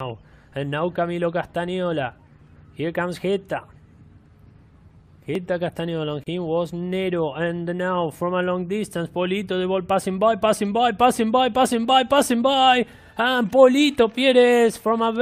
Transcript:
now. And now Camilo Castañola. Here comes Geta. Geta Castañola. He was Nero. And now from a long distance, Polito, the ball passing by, passing by, passing by, passing by, passing by. And Polito Pires from a